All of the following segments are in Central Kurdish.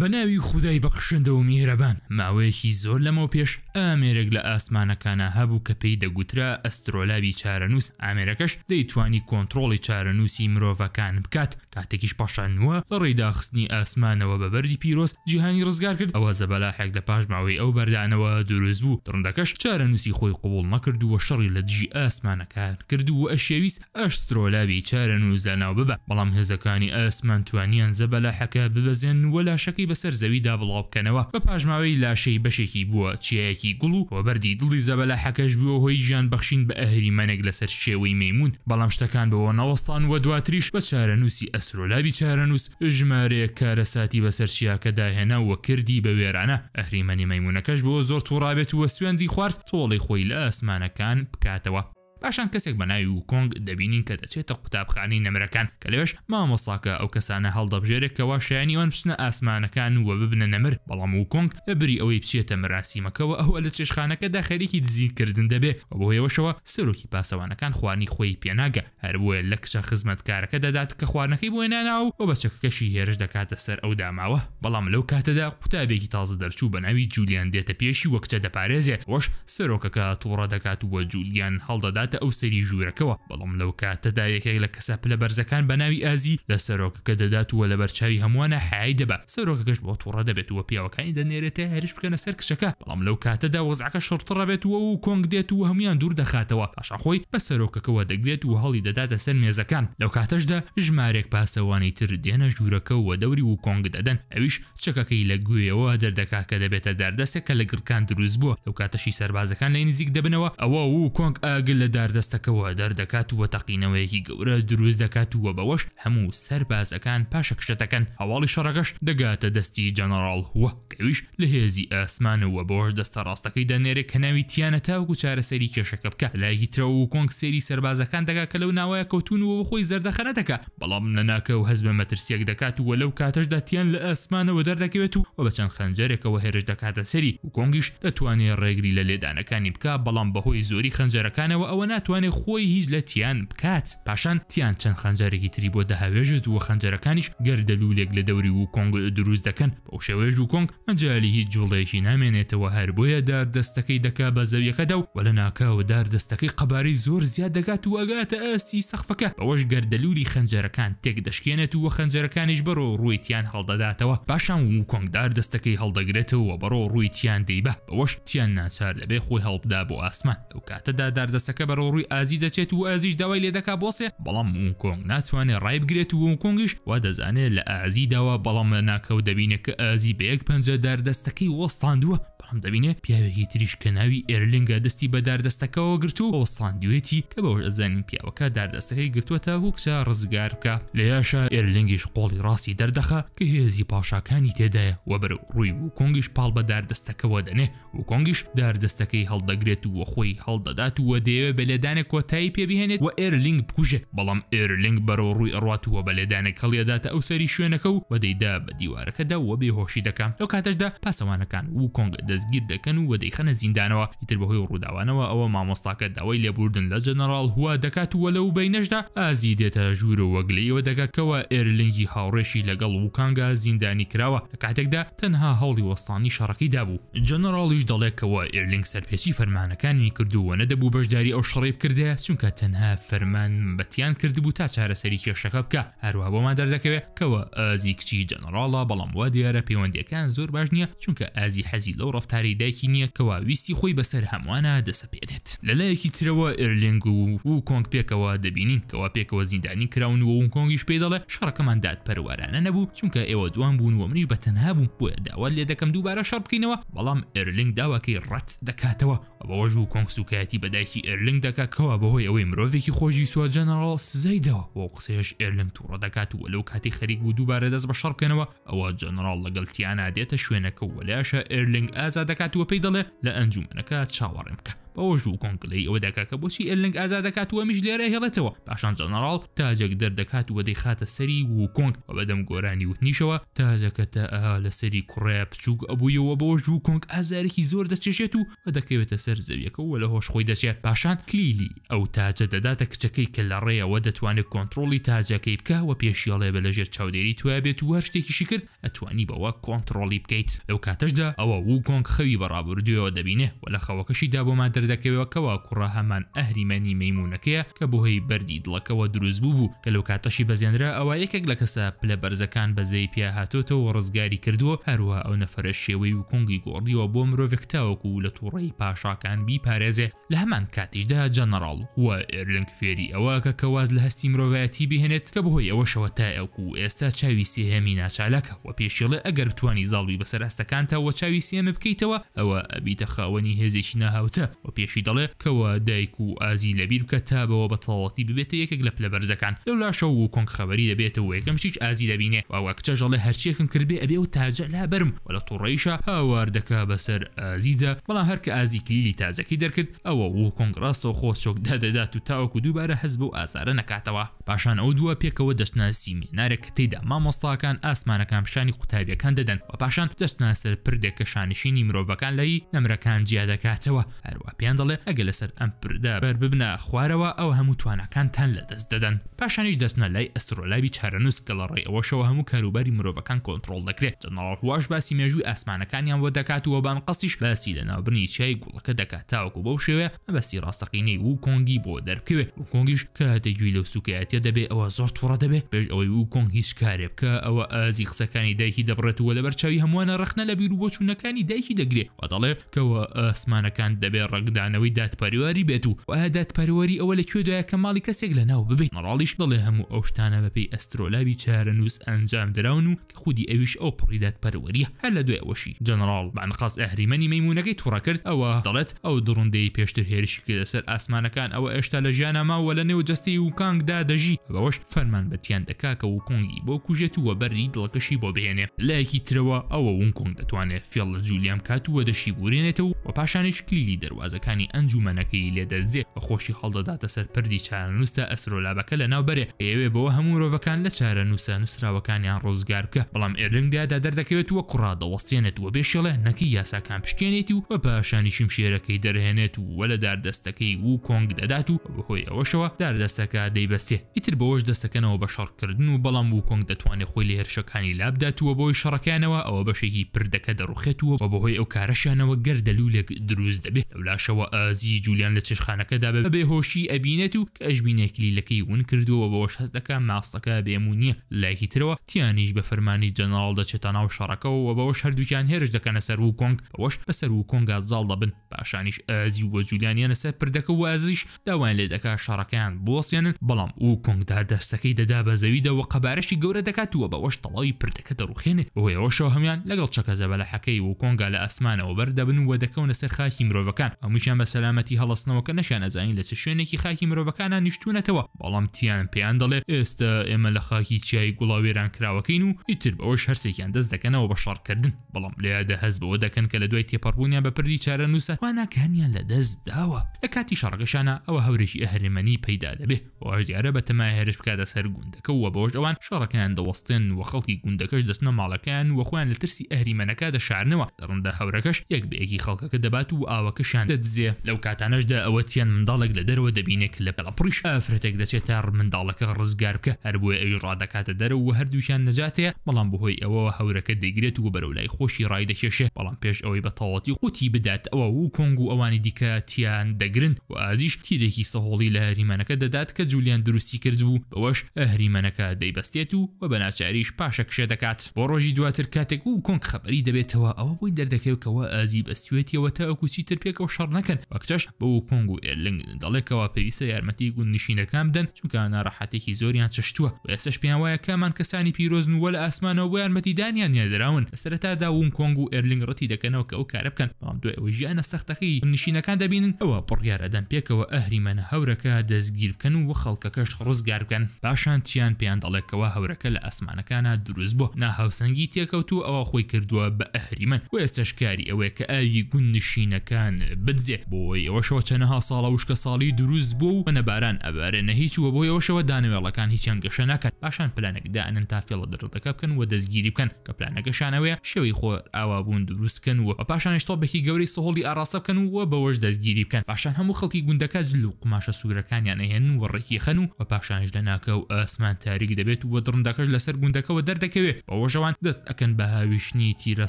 بەناوی خودای بەخشندە و میهرەبان ماوەیەکی زۆر لەمەوە پێش ئامێرێک لە ئاسمانەکانە هەبوو کە پێی دەگوترا ئەسترۆلابی چارەنووس ئامێرەکەش دەیتوانی کۆنتترۆڵی چارەنووسی مرۆڤەکان بکات کاتێکیش پاشانوە بە ڕێداخستنی ئاسمانەوە بە بەری پیرۆست جیهانی ڕزگار کرد ئەوە زەبەلاحێک لە پاش ماوەی ئەو بەردانەوە دروست بوو ڕندەکەش چارەنووسی خۆی قوڵ نەکرد و شەڕی لە دژی ئاسمانەکان کرد و ئەشێویست ئەشترۆلابی چارەنووزە ناو ببە بەڵام هێزەکانی ئاسمانتوانیان زەبەلاحەکە ببەزێن وەلاشەکەی بەسەر زەویدا بڵاوکەنەوە بە پاژماوەی لاشەی بەشێکی بووە چیەیەکی گوڵ و وەبەری دڵی زەبە لە حەکەش بووە هۆی ژیان بەخشین بە ئەهری منێک لەسەر شێوەی میمون بەڵام شتەکان بەوە ناوەستان و دواتریش بە چارەنووسی ئەسرۆلابی چارەنووس ژمارەیە کارەساتی بەسەر چیاکەداهێنا و کردی بە وێرانە ئەهریمەنی مەمونونەکەش بۆ زۆر تووڕابێت وە سوێندی خوارد تۆڵی خۆی لە ئەسمانەکان بکاتەوە پاشان کەسێک بەناوی و کۆنگ دەبینین کە دەچێتە قوتابخانی نەمرەکان کە لەوێش مامۆساکە ئەو کەسانە هەڵدەبژێرێکەوە شایانیوان بچنە ئاسمانەکان وە ببنە نەمر بەڵام و کۆنگ لە بری ئەوەی بچێتە مراسیمەکەەوە ئەوە لە چێشخانەکەدا خەریکی دزیکردن دەبێ بۆ هێوەشەوە سەرۆکی پاسەوانەکان خوانی خۆی پێناگە هەروە لە کشە خزمەتکارەکە دەدات کە خواردنەکەی بۆ ناناو و بەچەکەشی هێرش دەکاتە سەر ئەو داماوە بەڵام لەو کاتەدا قوتابێکی تازە دەرچوو بەناوی جولیان دێتە پێشی وەکچە دەپارێزێ وەش سەرۆکەکە تووڕە دەکات وە جولیان هەڵدەدات کاتە ئەو سەری ژوورەکەەوە بەڵام لەو کاتەدا یەکێک لە کەسە پلە بەرزەکان بە ناوی ئازی لە سەرۆکەکە دەدات وە لە بەرچاوی هەمووانە حای دەبە سەرۆکەکەش بۆ تووڕە دەبێت وە پیاوەکانی دەنێرێتە هەرش بکەنە سەر کشەکە بەڵام لەو کاتەدا وەزعەکە شڕتڕە بێت وە و کۆنگ دێت و هەمویان دوور دەخاتەوە پاشاخۆی بە سەرۆکەکەەوە دەگرێت و هەڵی دەداتە سەر مێزەکان لەو کاتەشدا ژمارێک پاسەوانی تر دێنە ژوورەکە و دەوری و کۆنگ دەدەن ئەویش چەکەکەی لە گوێەوە دەردەکا کە دەبێتە دەردەسێک کە لە گرکان دروست بووە لەو کاتەشی سەربازەکان لای نزیک دەبنەوە ئەوە و کۆنگ ئاگل لە داردەستەکەەوە دەردەکات وە تەقینەوەیەکی گەورە دروست دەکات وە بەوەش هەموو سەربازەکان پاشە کشتەکەن هەواڵی شەڕەکەش دەگاتە دەستی جەنەرال وە کەویش لە هێزی ئاسمانەوە بۆش دەستە ڕاستەکەی دەنێرە کە ناوی تیانە تاوکو چارەسەری کێشەکە بکە لایکی ترەوە و کۆنگ سێری سەربازەکان دەگا کە لەو ناوایە کەوتونەوە خۆی زەردەخەنە دەکە بەڵام نەناکە و هەز بە مەترسیەک دەکات وە لەو کاتەشدا تیان لە ئەسمانەوە دەردەکەوێت و وە بەچەند خەنجەرێکەوە هێرش دەکاتە سەری و کۆنگیش دەتوانێت ڕێگری لە لێدانەکانی بکە بەڵام بەهۆی زۆری خەنجەرەکانەوە ئەوە ناتوانێت خۆی هیچ لە تیان بکات پاشان تیان چەند خەنجارێکی تری بۆ داهاوێژت وە خەنجەرەکانیش گەردەلوولێک لە دەوری و کۆنگ دروست دەکەن بەو شێوێژ و کۆنگ ئەنجالی هیچ جوڵێکی نامێنێتەوە هەر بۆیە دار دەستەکەی دەکا بە زەویەکەدا و وە لە ناکاوە دار دەستەکەی قەبارەی زۆر زیاد دەگات و ئەگاتە ئەستی سەخفەکە ئەوەش گەردەلووری خەنجەرەکان تێک دەشکێنێت و وە خەنجەرەکانیش بەرۆ ڕووی تیان هەڵدەداتەوە پاشان و کۆنگدار دەستەکەی هەڵدەگرێتەوە بەڕۆ ڕووی تیان دەیبە ئەوەش تیان ناچار لەبێ خۆی هەڵبدا بۆ ئاسمان ئەو کاتەدا داردەسەکە بە بەرەڕووی ئازی دەچێت و ئازیش داوای لێ دەکا بۆسێ بەڵام کۆنگ ناتوانێت ڕای بگرێت و کۆنگش وا دەزانێت لە ئازیداوە بەڵام لە ناکەوت دەبینە کە ئازی بە یەک پەنجە دەردەستەکەی وەستاندووە بەڵام دەبینێ پیاوێکی تریش کە ناوی ئێرلنگە دەستی بە داردەستەکەەوە گرت و ئۆستاندوێتی کە بە ئەزانین پیاوەکە داردەستەکەی گرتووە تا هوکچە ڕزگار بکە لە یاشە ئێرلنگیش قۆڵی ڕاستی دەردەخە کە هێزی پاشاکانی تێدایە وەبەر ڕووی و کۆنگیش پاڵ بە داردەستەکەەوە دەنێ و کۆنگیش داردەستەکەی هەڵدەگرێت و وە خۆی هەڵدەدات و وە دەیەوێ بە لێدانێک کۆتایی پێبیێنێت و ئێرلینگ بکوژێت بەڵام ئێرلینگ بەرەوە ڕووی ئەڕاتوە بە لێدانێک کەڵیداتە ئەو سەری شوێنەکە و وەدەیدا بە دیوارەکەدا وە بێهۆشی دەکەم لەو کاتەشدا پاسەوانەکان و کۆنگ دەستگیر دەکەن و وەدەیخەنە زیندانەوە ئیتر بەهۆی ڕووداوانەوە ئەوە مامۆستاکە داوای لێبوردن لە جەنەرال هوا دەکات و لەو بینەشدا ئازی دێتە ژوور و وەگلیەوە دەگاتکەوە ئێرلنگی هاوڕێشی لەگەڵ وکانگا زیندانی کراوە لە کاتێکدا تەنها هەڵی وەستانی شەڕەکەی دابوو جەنەراڵیش دەڵێکەوە ئێرلنگ سەرپێکی فەرمانەکانی کردووە نەدەبوو بەشداری ئەو شڕێب کردێ چونکە تەنها فەرمان بەتیان کردبوو تا چارەسەری کێشەکە بکە هەروە بۆمان دەردەکەوێت کەوە ئازی کچی جەنەراڵە بەڵام وا دیارە پەیوەندیەکان زۆر باش نییە چونکە ئازی حەزی لەو ڕفتاری دایکی نییە کەوا ویستی خۆی بەسەر هەمووانە دەسەپێنێت لەلایەکی ترەوە ئێرلنگ و و کۆنگ پێکەوە دەبینین کەوا پێکەوە زیندانی کراون و و کۆنگیش پێ دەڵێ شەڕەکەمان داد پەروارانە نەبوو چونکە ئێوە دوان بوون و منیش بە تەنها بوو بۆیە داوا لێ دەکەم دووبارە شەڕ بکەینەوە بەڵام ئێرلنگ داواکەی ڕەت دەکاتەوە بەوەژ و کۆنگسوکایەتی بەدایکی ئێرلنگ بڵند دەکاتەوە بەهۆی ئەوەی مرۆڤێکی خۆشی سووە جەنەرال سزەیداوە بۆ قسەیەش ئێرلنگ تووڕە دەکات و لەو کاتی خەریک بوو دووبارە دەست بە شەڕکەنەوە ئەوە جەنرال لەگەڵ تیانە دێتە شوێنەکە و وەلاشە ئێرلنگ ئازا دەکاتوە پێی دەڵێ لە ئەنجومەکە چاوەڕێ بکە بەەوە ژوو کۆنگلی ئەوە دەکات کە بۆچی ئەلنگ ئازا دەکاتوە میش لێرە هێڵێتەوە پاشان جەنەرال تاجێک دەردەکات وە دەی خاتە سەری و کۆنگ بە بەدەم گۆرانی وتنیشەوە تاجەکەتە لە سەری کوڕێ بچووک ئەبوویەوە بۆ ژوو کۆنگ ئازارێکی زۆر دەچێشێت و بە دەکەوێتە سەر زەویەکەەوە لە هۆش خۆی دەچێت پاشان کلیلی ئەو تاجە دەداتە کچەکەی کە لە ڕێەوە دەتوانێت کۆنتترۆلی تاجەکەی بکەوە پێشیاڵێ بە لەژێر چاودێری توە بێت و هەشتێکیشی کرد ئەتوانی بەوە کۆنتترۆلی بکەیت لەو کاتەشدا ئەوە وو کۆنگ خەوی بەڕابردوەوە دەبینێ و لە خەوەکەشیدا بۆ ما دەر دەکەوێتەوە کوڕە هەمان ئەهریمەنی مەمونونەکەیە کە بۆهی بەری دڵەکەەوە دروست بوو کە لەو کاتەشی بەزێنرا ئەوە یەکێک لە کەسە پلە بەرزەکان بەزەی پیا هاتۆتەوە ڕزگاری کردووە هەروە ئەو نەفرە شێوەی و کنگی گۆڕیەوە بۆ مرۆڤێکتاوەکو و لە تووڕی پاشاکان بی پارێزێ لە هەمان کاتیشدا جەنەرال وە ئێرلنگ فێری ئەوە کە کەواز لە هەستی مرۆڤایەتی بهێنێت کە بەهۆی ئەوەشەوە تایەکو و ئێستا چاوی سێهێمی ناچالەکە و پێشێڵێ ئەگەر توانی زاڵوی بەسەر هەستەکانتەوە چاوی سێمە بکەیتەوە ئەوە ئەبیتە خاوەنی هێزێکی ناهاوتە و پێشی دەڵێ کەوە دایک و ئازی لەبیر بکە تا بەوە بەتەواتی ببێتە یەکێک لە پلە بەرزەکان لەو لاشە و کۆنگخەبەری دەبێتە و یەکەم شیچ ئازی دەبینێ ئەوە کچەژەڵێ هەرچێکم کردێ ئەبێ و تاجە لا بەرم و لە توڕیشە هاوار دەکا بەسەر ئازیزە بەڵام هەرکە ئازی کلیلی تاجەکی دەرکرد ئەوە و کۆنگڕاستەوە خۆ چۆک دەدەدات و تاوەکو دووبارە هەز بە و ئاسارە نکاتەوە پاشان ئەو دووە پێکەوە دەستناسی مێنارێک تێدا مامۆستاکان ئاسمانەکان پیشانی قوتابیەکان دەدەن و پاشان دەستناسەر پردێک کە شانشینی مرۆڤەکان لای نەمرەکان جیا دەکاتەوە هەروە پێیان دەڵێ ئەگە لەسەر ئەم پردا بەر ببنە خوارەوە ئەو هەموو توانەکانتان لە دەست دەدەن پاشانیش دەستنە لای ئەسترۆلابی چارەنووس کە لە ڕێ ئەوەشەوە هەموو کاروباری مرۆڤەکان کۆنتترۆل دەکرێت جنەڵواش باسی مێژووی ئاسمانەکانیان بۆ دەکات و وەبان قسیش باسی لەناوبنی چای گوڵەکە دەکات تاوەکو بەو شێوەیە مەبەستی ڕاستەقینەی و کۆنگی بۆ دەرکەوێت و کۆنگیش کە هەتەگوی لەو سوکایەتە دەبێت ئەوە زۆر توڕە دەبێت پێش ئەوەی و کۆنگ هیچ کارێ بکە ئەوە ئازی قسەکانی دایکی دەبڕێتوە لە بەرچاوی هەمووانە ڕخنە لە بیر و بۆچوونەکانی دایکی دەگرێت و دەڵێ کەەوە ئاسمانەکان دەبێت ڕگ بدانەوەی دادپەرواری بێت و وە دادپەروەری ئەوە لە کوێدایە کە ماڵی کەسێک لە ناو ببیت نڕاڵیش دەڵێ هەموو ئەو شتانە بەپی ئەسترۆلاوی چارەنووس ئەنجام دراون و خودی ئەویش ئەو پڕیدات پەروەری هەر لە دوێەوەشی جنرال بانخاس ئەهریمەنی مەمونونەکەی توڕە کرد ئەوە دەڵێت ئەو دڕوندەی پێشتر هێرشی کرد لەسەر ئاسمانەکان ئەوە ئێشتا لە ژیانە ماوە لە نێو جستی و کانگدا دەژی بەەوەش فەرمان بەتیان دەکاکە و کۆنگی بۆ کوژێت و وەبەری دڵکەشی بۆ بێنێ لایەکی ترەوە ئەوە ون کۆنگ دەتوانێت فێڵ لە جولیام کات و وەدەشی بورێنێتەوە و پاشانش کلیلی دەواز سەرۆکەکانی ئەنجومەنەکەی لێدەزیێت بە خۆشی هەڵدەداتە سەر پردی چارەنووسە ئەسرۆلابەکە لە ناوبەرێ ئێوێ بەوە هەموو مرۆڤەکان لە چارە نووسە نووسراوەکانیان ڕۆزگار بکە بەڵام ئێرنگدادا دەردەکەوێت وە کوڕادەوەستێنێت وە بێشڵێ نەکی یاساکان پشکێنێتی و بە پاشانی شمشێرەکەی دەرهێنێت و وە لە داردەستەکەی و کۆنگ دەدات و بەهۆی ئەوەشەوە داردەستەکە دەیبەستێ ئیتر بەوەش دەستەکەنەوە بە شەڕکردن و بەڵام و کۆنگ دەتوانێت خۆی لە هێرشەکانی لابداتوە بۆی شەڕەکانەوە ئەوە بەشێکی پردەکە دەڕوخێتوە بە بەهۆی ئەو کارەشانەوە گەردەلوولێک دروست دەبێت لەلاش پاشەوە ئازی جولیان لە چێشخانەکەدا بە بێهۆشی ئەبینێت و ئەژبینێکلیلەکەی ون کردووە بەەوەش هەستەکە ماستەکە بێمونیە لایکی ترەوە تیانیش بە فەرمانی جەناڵ دەچێتە ناو شەڕەکەەوە بەەوەش هەردووکیان هێرش دەکەنە سەر و کۆنگ ئەوەش بەسەر و کۆنگا زاڵ دەبن پاشانیش ئازی وە جولیانیانە سەر پردەکە و ئازیش داوان لێ دەکا شەڕەکەیان بۆسیێنن بەڵام و کۆنگدا دەستەکەی دەدا بە زەویدەوە قەبارەشی گەورە دەکاتوە بەەوەش تەڵاوی پردەکە دەڕوخێنێ ئەوەوەشەوە هەمان لەگەڵ چەکە زەبە لە حەکەی و کۆنگا لە ئەسمانەوە بەردەبن و دەکەونە سەر خاکی مرۆڤەکان ئەمووی هەردووچیان بە سەلامەتی هەڵستنەوەکە نەشان ئەزانین لە چ شوێنێکی خاکی مرۆڤەکانە نیشتونەتەوە بەڵام تیان پێیان دەڵێ ئێستا ئێمە لە خاکی چیای گوڵاوێران کراوەکەین و ئیتر بەەوەش هەرسێکیان دەست دەکەنەوە بە شارکردن بەڵام لەیادە هەز بەوە دەکەن کە لە دوای تێپەڕبوونیان بە پردی چارە نووسوانە کە هەنیان لە دەست داوە لە کاتی شارگەشانە ئەوە هەورێکی ئەهرێمەنی پەیدا دەبێ و دیارە بە تەمای هەرش بکاتە سەر گوندەکە وە بەوەش ئەوان شارەکان دەوەستن و خەڵکی گوندەکەش دەستنە ماڵەکان وەخوایان لە ترسی ئەهریمەنەکە دەشارنەوە ڕەندا هەورەکەش یەک بێکی خەڵکەکە دەبات و ئاوەکەشان دەت بزیێ لەو کاتانەشدا ئەوە تیان منداڵێک لە دەرەوە دەبینێک لە پەڵپڕیش ئافرەتێک دەچێت تا منداڵەکە ڕزگار بکە هەربووە ئەوی ڕادکاتە دەرەوە و هەردووشان نەجاتەیە بەڵام بهۆی ئەوە هەورەکە دەگرێت و بەرەو لای خۆشی ڕای دەکێشێ بەڵام پێش ئەوەی بەتەواتی قوتی بدات ئەوە و کۆنگ و ئەوانی دیکە تیان دەگرن و ئازیش تیرێکی سەهۆڵی لە هەریمانەکە دەدات کە جولیان دروستی کردبوو بەوەش ئەهریمانەکە دەیبەستێت و بە بەناچاریش پاشەکشێ دەکات بۆ ڕۆژی دواتر کاتێک و کۆنگ خەبەری دەبێتەوە ئەوە بۆی دەردەکەوتەوە ئازی بەستوێتیەوە تا ئەوکوچی تر پێک و شەڕ نەکەن وەکتەش بەو کۆنگ و ئێلنگ دەڵێکەوە پێویستە یارمەتی گون نشینەکان بدەن چونکە ناڕەحەتێکی زۆریان چشتووە و ئێسش پێیان وایە کامان کەسانی پیرۆزن وە لە ئاسمانەوە بۆ یارمەتی دانیان نێدراون سەرەتادا وون کۆنگ و ئێرلنگ ڕەتی دەکەنەوە کە ئەو کارە بکەن بەڵام دوێ ئەوە ژیانە سەختەکەی نشینەکان دەبینن ئەوە پڕیارەدەن پێکەوە ئەهریمەنە هەورەکە دەستگیر بکەن و خەڵکەکەش ڕزگار بکەن پاشان چیان پێیان دەڵێکەوە هەورەکە لە ئاسمانەکانە دروست بۆ ناهاوسەنگی تێکەوتو ئەوە خۆی کردووە بە ئەهریمەن و ئێستشکاری ئەوەیە کە ئاوی گوندنشینەکان بنز دۆزێ بۆی ئەوەشەوە چەنەها ساڵە وشکە ساڵی دروست بوو و نەباران ئەبارێنە هیچ وە بۆی ئەوشەوە دانوێڵەکان هیچ چەنگەشە ناکات پاشان پلانێکدانن تا فێڵە دەڕەکە بکەن و دەستگیری بکەن کە پلانەکەشانەوەە شەوی خۆر ئاوابوون دروستکەن و پاشان شتۆبێکی گەوری سەهۆڵی ئاراسە بکەن وە بەوەش دەستگیری بکەن پاشان هەموو خەڵکی گوندەکە جل و قماشە سوورەکانیان ئەهێن و ڕێکی خەن و بە پاشانش لەناکە و ئاسمان تاریک دەبێت و دڕندەکەش لەسەر گوندەکەەوە دەردەکەوێت ئەوەژەوان دەست ئەکەن بە هاویشتنی تیرە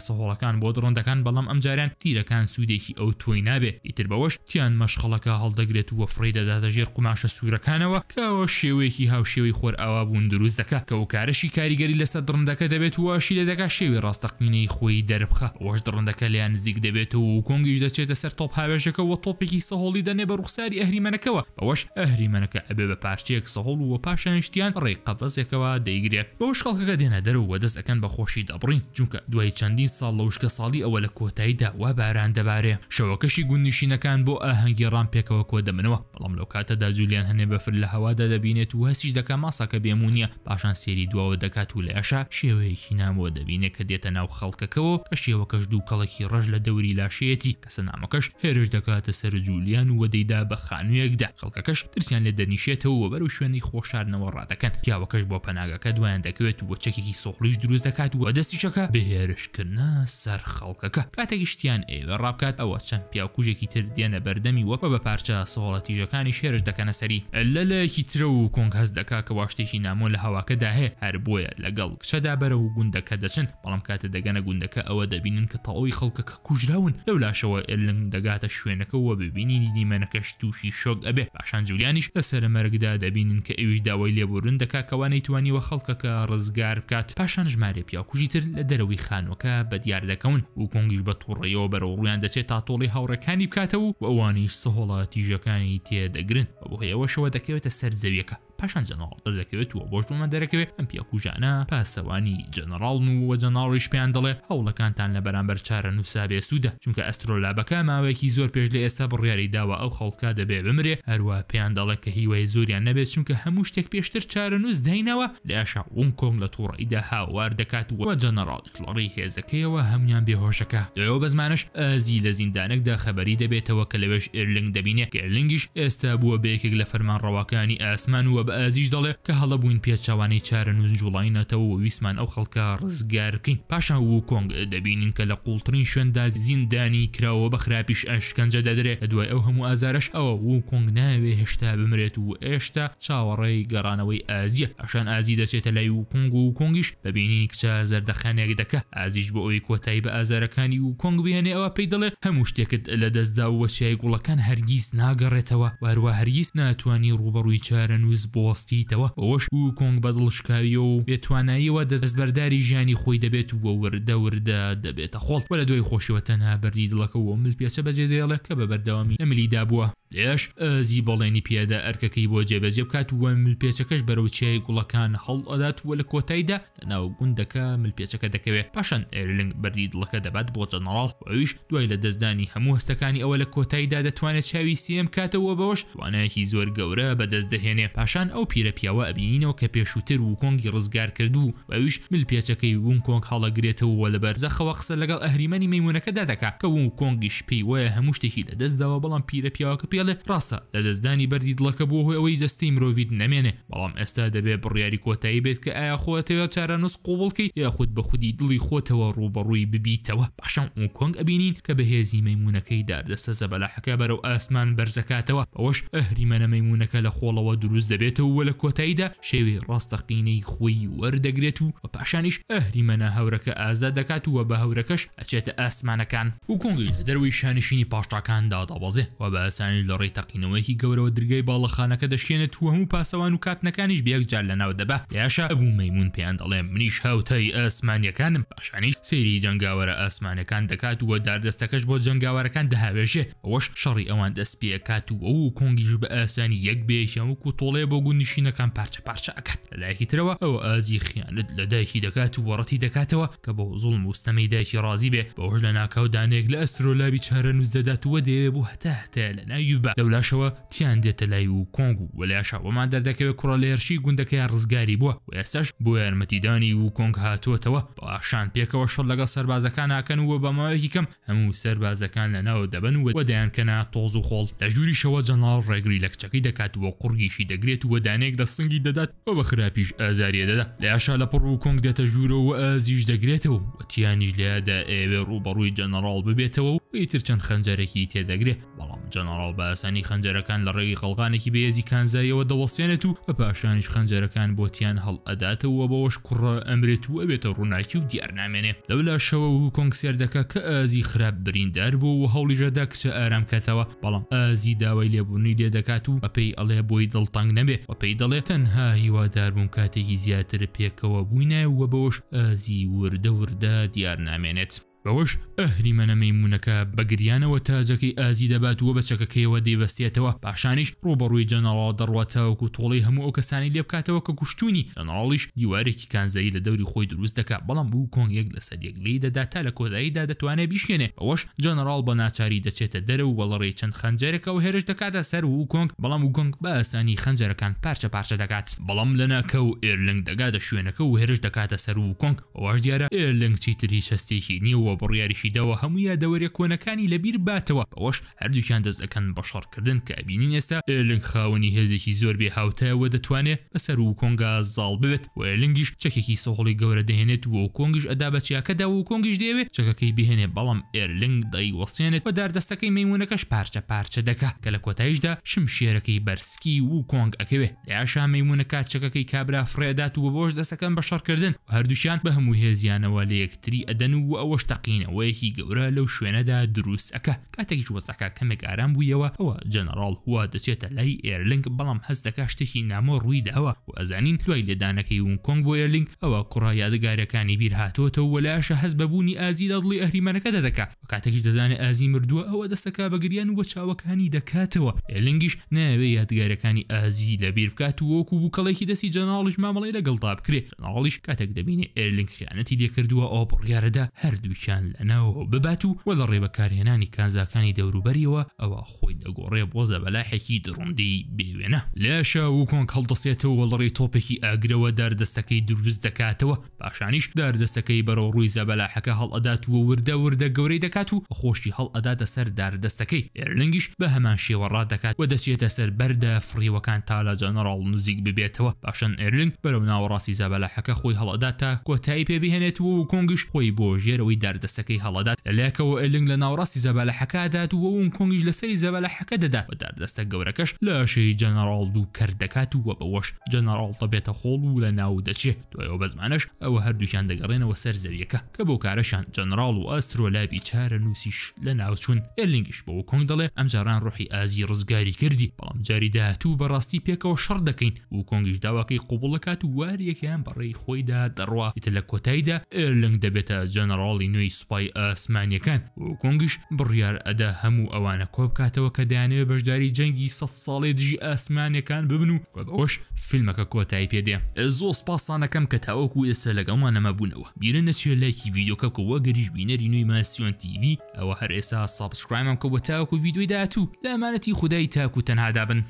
سەهۆڵەکان بۆ دڕندەکان بەڵام ئەمجاریان تیرەکان سوودێکی ئەو تۆی نابێت ئیتر بەوەش تیان مەشخەڵەکە هەڵدەگرێت وە فرێدەدادە ژێر قماشە سوورەکانەوە کەەوە شێوەیەکی هاوشێوی خۆر ئاوا بوون دروست دەکە کە و کارشی کاریگەری لەسەر دڕندەکە دەبێت وەشی لە دەکا شێوی ڕاستەقینەی خۆی دەربخە وەش دڕندەکە لیان نزیک دەبێت و کۆنگیش دەچێتە سەر تۆپ هاوێژەکە و تۆپێکی سەهۆڵی دەنێ بە ڕوخساری ئەهریمەنەکەەوە ئەوەش ئەهریمەنەکە ئەبێ بە پارچەیەک سەهۆڵ و پاشانشتیان ڕێ قەفەزێکەوە دەیگرێت بەوەش خەڵکەکە دێنە دەرەوە دەست ئەەکەن بە خۆشی دەبڕین چونکە دوای چەندین ساڵ لە وشکە ساڵی ئەوە لە کۆتاییدا وا باران دەبارێ شەوەکەشی گوندی نوشینەکان بۆ ئاهەنگی ڕامپێکەوە کۆ دەمنەوە بەڵام لەو کاتەدا جولیان هەنێ بەفر لە هەوادا دەبینێت و هەسیش دەکە ماساکە بێمونیە پاشان سێری دواوە دەکات و لە ئەشا شێوەیەکی نامەوە دەبینێت کە دێتە ناو خەڵکەکەەوە کە شێوەکەش دوو کەڵکی ڕژ لە دەوری لاشەیەتی کەسە نامەکەش هێرش دەکاتە سەر جولیان و وەدەیدا بە خانوویەکدا خەڵکەکەش ترسیان لێ دەنیشێتەوە بەر و شوێنی خۆشارنەوە ڕادەکەن پیاوەکەش بۆ پەناگەکە دوایان دەکەوێت و بۆ چەکێکی سۆخلیش دروست دەکات و دەستیشەکە بەهێرشکردە سەر خەڵکەکە کاتێک شتیان ئێوە ڕابکات ئەوە چەند پیاکوژێک پارچەیەکی تر دێنە بەردەمی وەکە بە پارچە سوڵەتیژەکانی شێرش دەکەنە سەری لە لایەکی ترە و کۆنگ هەست دەکا کە واشتێکی نامۆ لە هەواکەدا هەیە هەر بۆیە لەگەڵ کچەدا بەرە و گوندەکە دەچن بەڵام کاتە دەگەنە گوندەکە ئەوە دەبینن کە تەڵەوەی خەڵکەکە کوژراون لەو لاشەوە ئلنگ دەگاتە شوێنەکە وە ببینی نیمەنەکەش تووشی شۆک ئەبێ پاشان جولیانیش لەسرە مەرگدا دەبینن کە ئەویش داوای لێبورن دەکا کەوانەی توانیوە خەڵکەکە ڕزگار بکات پاشان ژمارە پیاکوژی تر لە دەرەوەی خانوەکە بە دیار دەکەون و کۆنگیش بە توڕێەوە بەرەوە ڕویان دەچێت تا تۆڵی هاوڕەکانی بکاتەوە و ئەوانیش سەهۆڵاتی ژەکانی تێدەگرن بۆ هەیەەوەشەوە دەکەوێتە سەر زەویەکە پاشان جەناڵ دەردەکەوێتوە بۆشتمە دەرەکەوێت ئەم پیاکوژانە پاسەوانی جەنەرالن و جەناڵیش پێیان دەڵێ هەوڵەکانتان لە بەرامبەر چارە نووسابێ سوودە چونکە ئەسترۆلابەکە ماوەیەکی زۆر پێش لە ئێستا بڕیاری داوە ئەو خەڵکا دەبێ بمرێ هەروە پێیان دەڵێ کە هیوای زۆریان نەبێت چونکە هەموو شتێک پێشتر چارە نووس دەینەوە لەشا اون کۆم لە تووڕیدا هاوار دەکات وە جەنەرال کلڕی هێزەکەیەوە هەمویان بێهۆشەکە دەوە بە زمانش ئازی لە زیندانێکدا خەبەری دەبێتەوە کە لەوێش ئێرلنگ دەبینێت کە لنگیش ئێستا بووە بێکێک لە فەرمانڕەوەکانی ئاسمان وە بە ئازیش دەڵێ کە هەڵە بووین پێچوانەی چارە نووز جوڵینەتەوە و ویسمان ئەو خەڵکە ڕزگار بکەین پاشان و کۆنگ دەبینین کە لە قوڵترین شوێندا زیندانی کراوە بە خراپیش ئەشکنجە دەدرێت دوای ئەو هەموو ئازارش ئەوە و کۆنگ ناوێ هێشتا بمرێت و ئێشتا چاوەڕێی گەڕانەوەی ئازیە ئەشان ئازی دەچێتە لای و کۆنگ و کۆنگیش ببینی کچە زەردەخانێک دەکە ئازیش بۆ ئەوی کۆتایی بە ئازارەکانی و کۆنگ بێنێ ئەوە پێی دەڵێ هەموو شتێکت لە دەستدا و وەسیای گوڵەکان هەرگیز ناگەڕێتەوە واروا هەرگیز ناتوانانی ڕوبەڕووی چارە نووز بۆ بوەستیتەوە ئەوەش و کۆنگ بەدڵشکاویە و بێتواناییەوە دەستبەرداری ژیانی خۆی دەبێت وە وردە وردە دەبێتە خۆڵ وە لە دوای خۆشیەوە تەنها بەری دڵەکە و مل پێچە بەجێ دێڵێک کە بە بەردەوامی ئەملی دابووە لێش ئەزی بەڵێنی پیادە ئەرکەکەی بۆ جێبەجێ بکات وە ملپێچەکەش بەرەو چیای گوڵەکان هەڵ ئەدات وە لە کۆتاییدا ناو گوندەکە ملپێچەکە دەکەوێت پاشان ئێرلنگ بەردی دڵەکە دەبات بۆ جەنەڵ ئەوویش دوای لە دەستدانی هەموو هەستەکانی ئەوە لە کۆتاییدا دەتوانێت چاوی سیم کاتەوە بەوەش وانایەکی زۆر گەورە بەدەستدەهێنێ پاشان ئەو پیرە پیاوە ئەبینینەوە کە پێشووتر و کۆنگی ڕزگار کردو ئەوویش ملپێچەکەی وون کۆنگ هەڵەگرێتەوە لە بەرزەخەوە قسە لەگەڵ ئەهریمەنی مەمونونەکە دادەکات کە وون کۆنگیش پێی وایە هەموو شتێکی لە دەستداوە بەڵام پیرە پیاوەکە پێ پێڵێ ڕاستە لە دەستدانی بەری دڵەکە بۆ هۆی ئەوەی دەستی مرۆڤید نامێنێ بەڵام ئێستا دەبێت بڕیاری کۆتایی بێت کە ئایا خۆتەوە چارانوس قوڵکەی یاخود بە خودی دڵی خۆتەوە ڕوبەڕووی ببیتەوە پاشان ئۆکۆنگ ئەبینین کە بەهێزی مەمونونەکەی داردەستە زەبەلاحەکە بەرەو ئاسمان بەرزەکاتەوە ئەوەش ئەهریمەنە مەمونونەکە لە خۆڵەوە دروست دەبێتەوە وە لە کۆتاییدا شێوی ڕاستەقینەی خۆی وەردەگرێت و بە پاشانیش ئەهریمەنە هەورەکە ئازدا دەکات و بە هەورەکەش ئەچێتە ئاسمانەکان و کۆنگی دەروی شانشینی پاشتاکاندا دەبەزێ و بە ئاسانی لە ڕێی تەقینەوەیکی گەورەوە دەرگای باڵەخانەکە دەشکێنێت و هەموو پاسەوان و کاتنەکانیش بیەک جار لە ناو دەبە یاشا ئەبوو مەمون پێیان دەڵێ منیش هەوتەی ئەسمانیەکانم پاشانیش سری جنگاوەرە ئەسمانەکان دەکات و دادەستەکەش بۆ جنگاوەرەکان دەهاوێژێ ئەوەش شەڕی ئەوان دەستپێکات و ئەو کۆنگیش بە ئاسانی یەک بێشیان و تۆڵێ بۆ گو نشینەکان پارچە پارچە ئەکات لەلایەکی ترەوە ئەو ئازی خیانت لەدایکی دەکات و وەڕەتی دەکاتەوە کە بۆ زوڵم وستەمەی دایکی ڕازی بێ بەەوەش لە ناکاو دانێک لە ئەسترۆلابی چارە نووز دەدات وە دێ بوو هەتاهتە لە ناوی کیوبا لەولاشەوە تیان دێتە لای و کۆنگ و وەلاشاوەمادا دەکەوێت کوڕلێرشی گوندەکەی ڕزگاری بووە و ئێستش بۆ یارمەتیدانی و کۆنگ هاتووەتەوە باششان پێکەوە شڵ لەگە سربازەکان هاکەن وە بەماوەیەکی کەم هەموو سربازەکان لەناوە دەبن و وەدایان کەنا تۆز و خۆڵ لە ژووریشەوە جەناڵ ڕێگری لە کچەکەی دەکات وە قوڕگیشی دەگرێت و وەدانێک دە سنگی دەدات بە بە خراپیش ئازاریە دەدا لە یاشا لە پڕ و کۆنگ دێتە ژوورەوە و ئازیش دەگرێتەوە وتیانیش لەیادا ئێوێ ڕوبەڕووی جەنەرال ببێتەوە ئیتر چەند خەنجەرێکی تێدەگرێ بەڵام جەنەرال بەسانی خەنجەرەکان لە ڕێگی خەڵغانێکی بێزی کانزایەوە دەوەسێنێت و بە پاشانش خەنجەرەکان بۆتیان هەڵ ئەداتەوە بەەوەش کوڕ ئەمرێت و ئەبێتە ڕووناکی و دیار نامێنێ لەولا شەوە و کۆنگسیێر دەکە کە ئازی خراپ بریندار بوو و هەوڵیژەدا کچە ئارام کەتەوە بەڵام ئازی داوای لێبوونی لێ دەکات و ئەپی ئەڵێ بۆی دڵتەنگ نەبێ و پێی دەڵێت تەنها هیواداربوون کاتێکی زیاتر پێکەوە بووینایە وە بۆش ئازی وردە وردە دیار نامێنێت بەوەش ئەهریمەنەمەی مونەکە بەگریانەوە تازەکەی ئازی دەبات وە بەچەکەکەیەوە دەیبەستێتەوە پاشانیش ڕۆبەڕووی جەنەڵەوە دەڕواتەوەکو تۆڵی هەموو ئەو کەسانی لێبکاتەوە کە کوشتونی ئەناڵیش دیوارێکی کانزایی لە دەوری خۆی دروست دەکات بەڵام بوو کۆنگێک لەسەر یەکلی دەدا تا لە کۆداییدا دەتوانێت بیشکێنێ ئەوەش جەنەرال بە ناچاری دەچێتە دەرە و وەڵڕێ چەند خەنجەرەکە و هێرش دەکاتە سەر و کۆنگ بەڵام و گۆنگ بە ئەسانی خەنجەرەکان پارچە پارچە دەکات بەڵام لەناکە و ئێرلنگ دەگاتە شوێنەکە و هێرش دەکاتە سەر و کۆنگ ئەوەش دیارە ئێرلنگ چیتری شستێکی نیوە بووە بڕیاریشی داوە هەمویە دەوەرە کۆنەکانی لەبیر باتەوە ئەوەش هەردووکیان دەست ئەەکەن بەشڕکردن کابینین ئێستا لنگ خاوەنی هێزێکی زۆر بێ هاوتایەوە دەتوانێت بەسەر و کۆنگا زاڵ ببێت و لنگیش چەکێکی سەهڵی گەورە دەهێنێت و کۆنگش ئەدا بەچیاکەدا و کۆنگش دەوێت چەکەکەی بهێنێ بەڵام ئێرلنگ دای وەسیێنێت بە دەردەستەکەی مەمونونەکەش پارچە پارچە دەکا کە لە کۆتاییشدا شمشێرەکەی بەرسکی و کۆنگ ئەکەوێ لەیاشا مەمونونەکە چەکەکەی کابرا فرێدات و بۆش دەستەکەم بە شەڕکردن هەردووشان بە هەموو هێزیانەوە لە یەکتری ئەدەن و ئەوەشتا تەقینەوەیەکی گەورە لەو شوێنەدا دروست ئەەکە کاتێکی وەستەکە کەمێک ئارام بوویەوە ئەوە جەنەرال هوا دەچێتە لای ئێرلنگ بەڵام هەست دەکە شتێکی نامۆ ڕووی داوە و ئەزانین توای لێدانەکەی ون کۆنگ بۆ ئێرلنگ ئەوە کوڕا یادگارەکانی بیر هاتوۆتە و وەلاشە هەست بەبوونی ئازی دەڵی ئەهریمانەکە دەدەکە کاتێکیش دەزانێت ئازی مردووە ئەوە دەستەکە بەگریان وە چاوەکانی دەکاتەوە ئێلنگیش ناوێ یادگارەکانی ئازی لە بیر بکات و وەکو بووکەڵێکی دەستی جەناڵش مامەڵی لەگەڵ تا بکرێت ناڵیش کاتێک دەبینێ ئێرلنگ خیانەتی لێ کردووە ئۆپڕگارەدا هەردووچە خۆشیان لەناوەوە ببات و وە لە ڕێبەکارهێنانی کانزاکانی دەوروبەریەوە ئەوە خۆی دەگۆڕێ بۆ زەبەلاحێکی دڕوندی بێوێنە لێشە و کۆنکەڵ دەسێتەوە وە لەڕێ تۆپێکی ئاگرەوە دەردەستەکەی دروست دەکاتەوە پاشانیش دەردەستەکەی بەرەو ڕووی زەبەلاحەکە هەڵ ئەدات وە وردە وردە گەورەی دەکات و خۆشی هەڵ ئەداتە سەر دەردەستەکەی ئێرلنگیش بە هەمان شێوە ڕادەکات و دەچێتە سەر بەردە فریوەکان تا لە جەنەرال نزیک ببێتەوە پاشان ئێرلنگ بەرەو ناوەڕاستی زەبەلاحەکە خۆی هەڵەداتە کۆتایی پێبیهێنێت و کۆنگش خۆی بۆ ژێرەوەی دەرد دەردەسەکەی هەڵدات لەلایکەوە ئەلنگ لە ناوڕاستی زەبالە حەکادات و ئەوون کۆنگیش لەسەری زەبالە حەکە دەدا بە دەردەستە گەورەکەش لەشەی جەنەرال دوو کردەکات و وە بەوەش جەنەرال دەبێتە خۆڵ و لە ناو دەچێت دوایەوە بە زمانش ئەوە هەردووچان دەگەڕێنەوە سەر زەریەکە کە بۆ کارەشان جەنرال و ئەسترۆلابی چارە نووسیش لە ناوچوون ئەلنگیش بەوە کۆنگ دەڵێ ئەمجاران ڕوحی ئازی ڕزگاری کردی بەڵام جاری داهاتوو بەڕاستی پێکەوە شەڕ دەکەین و کۆنگیش داواکەی قوبڵەکات و واریەکەیان بەڕێی خۆیدا دەڕوا ئیتە لە کۆتاییدا ئەرلنگ دەبێتە جەنەراڵی نوێی ئەمریکای سوپای ئاسمانیەکان و کۆنگش بڕیار ئەدا هەموو ئەوانە کۆبکاتەوە کە دایانەوە بەشداری جەنگی سە ساڵێ دژی ئاسمانەکان ببن و کۆەوەش فیلمەکە کۆتایی پێدێ زۆ سپاسانەکەم کە تاوەکو ئێستا لەگەڵمان نەمە بوونەوە بیرە نەچێت لایکی ویددیوکە کۆوە گەریش بینەری نوی ماسیۆن تیوی ئەوە هەر ئێستا سابسکرایمم کە بە تاوەکو ویددیوی داهاتوو لەمانەتی خدای تاکو تەنهادا بن